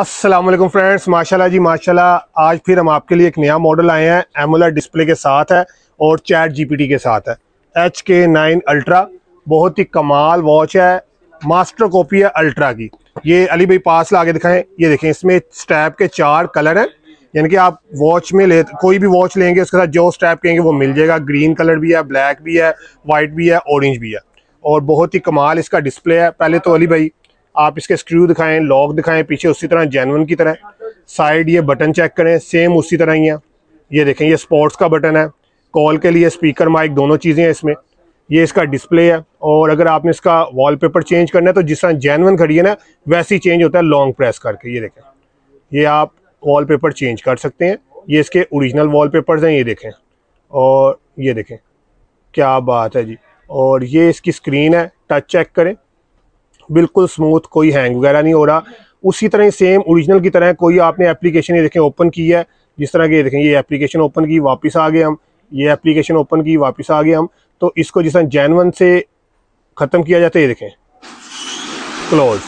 अस्सलाम वालेकुम फ्रेंड्स माशाल्लाह जी माशाल्लाह आज फिर हम आपके लिए एक नया मॉडल आए हैं एमुलर डिस्प्ले के साथ है और चैट जीपीटी के साथ है एच के नाइन अल्ट्रा बहुत ही कमाल वॉच है मास्टर कॉपी है अल्ट्रा की ये अली भाई पास ला के दिखाएं ये देखें इसमें स्टैप के चार कलर हैं यानी कि आप वॉच में ले कोई भी वॉच लेंगे उसके साथ जो स्टैप कहेंगे वो मिल जाएगा ग्रीन कलर भी है ब्लैक भी है वाइट भी है ऑरेंज भी है और बहुत ही कमाल इसका डिस्प्ले है पहले तो अली भाई आप इसके स्क्रू दिखाएं लॉक दिखाएं पीछे उसी तरह जैनवन की तरह साइड ये बटन चेक करें सेम उसी तरह ही है ये देखें ये स्पोर्ट्स का बटन है कॉल के लिए स्पीकर माइक दोनों चीज़ें हैं इसमें ये इसका डिस्प्ले है और अगर आपने इसका वॉलपेपर चेंज करना है तो जिस तरह जैनवन खड़ी है ना वैसे ही चेंज होता है लॉन्ग प्रेस करके ये देखें ये आप वॉलपेपर चेंज कर सकते हैं ये इसके ओरिजिनल वॉलपेपर्स हैं ये देखें और ये देखें क्या बात है जी और ये इसकी स्क्रीन है टच चेक करें बिल्कुल स्मूथ कोई हैंग वगैरह नहीं हो रहा उसी तरह सेम ओरिजिनल की तरह कोई आपने एप्लीकेशन ये देखें ओपन की है जिस तरह के देखें ये एप्लीकेशन ओपन की वापस आ गए हम ये एप्लीकेशन ओपन की वापस आ गए हम तो इसको जिस तरह जैनवन से ख़त्म किया जाता है ये देखें क्लोज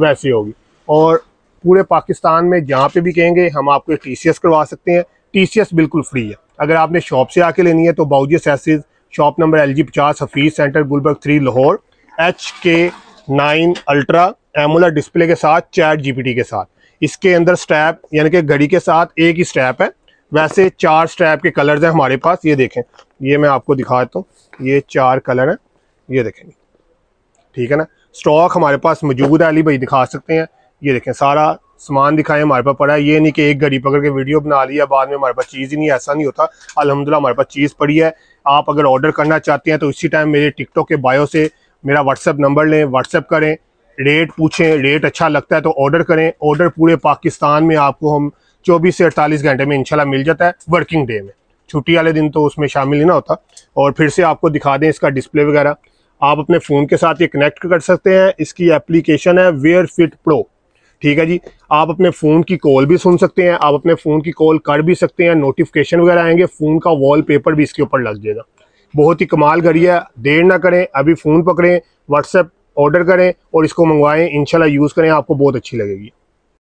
वैसी होगी और पूरे पाकिस्तान में जहाँ पे भी कहेंगे हम आपको टी करवा सकते हैं टी बिल्कुल फ्री है अगर आपने शॉप से आके लेनी है तो Bauji sausage shop number L G पचास Hafeez centre Gulberg three Lahore H K nine ultra AMOLED display के साथ चैट जीपीटी के साथ इसके अंदर स्ट्रैप यानी कि घड़ी के साथ एक ही स्ट्रैप है वैसे चार स्ट्रैप के कलर्स हैं हमारे पास ये देखें ये मैं आपको दिखाता हूँ ये चार कलर हैं ये देखें ठीक है ना स्टॉक हमारे पास मौजूद है अली भाई दिखा सकते हैं ये देखें सारा सामान दिखाएं हमारे पास पड़ा है ये नहीं कि एक घड़ी पकड़ के वीडियो बना लिया बाद में हमारे पास चीज़ ही नहीं ऐसा नहीं होता अलहमदिल्ला हमारे पास चीज़ पड़ी है आप अगर ऑर्डर करना चाहते हैं तो इसी टाइम मेरे टिकटॉक के बायो से मेरा व्हाट्सएप नंबर लें व्हाट्सएप करें रेट पूछें रेट अच्छा लगता है तो ऑर्डर करें ऑर्डर पूरे पाकिस्तान में आपको हम चौबीस से अड़तालीस घंटे में इनशाला मिल जाता है वर्किंग डे में छुट्टी वाले दिन तो उसमें शामिल ही ना होता और फिर से आपको दिखा दें इसका डिस्प्ले वगैरह आप अपने फ़ोन के साथ ये कनेक्ट कर सकते हैं इसकी एप्लीकेशन है वेयर फिट प्रो ठीक है जी आप अपने फ़ोन की कॉल भी सुन सकते हैं आप अपने फ़ोन की कॉल कर भी सकते हैं नोटिफिकेशन वगैरह आएंगे फ़ोन का वॉलपेपर भी इसके ऊपर लग जाएगा बहुत ही कमाल घड़ी है देर ना करें अभी फ़ोन पकड़ें व्हाट्सएप ऑर्डर करें और इसको मंगवाएं इंशाल्लाह यूज़ करें आपको बहुत अच्छी लगेगी